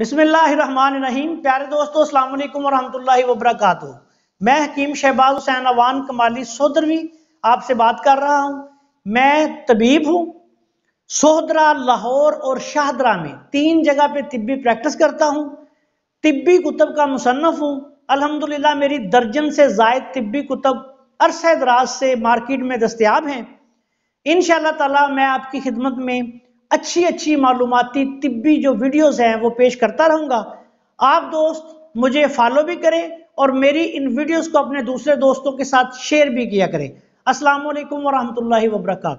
बिसमीम प्यारे दोस्तों अल्लाम वरहमल वबरक मैं हकीम शहबाज हुसैन अवान कमाली सोदरवी आपसे बात कर रहा हूँ मैं तबीब हूँ सोहदरा लाहौर और शाहदरा में तीन जगह पे तिब्बी प्रैक्टिस करता हूँ तिब्बी कुतब का मुसनफ़ हूँ अल्हम्दुलिल्लाह मेरी दर्जन से जायद तिब्बी कुतब अरसा दराज से मार्केट में दस्तियाब हैं इन ताला मैं आपकी खिदमत में अच्छी अच्छी मालूमती तिब्बी जो वीडियोस हैं वो पेश करता रहूँगा आप दोस्त मुझे फॉलो भी करें और मेरी इन वीडियोस को अपने दूसरे दोस्तों के साथ शेयर भी किया करें असलकम वरहमल वर्का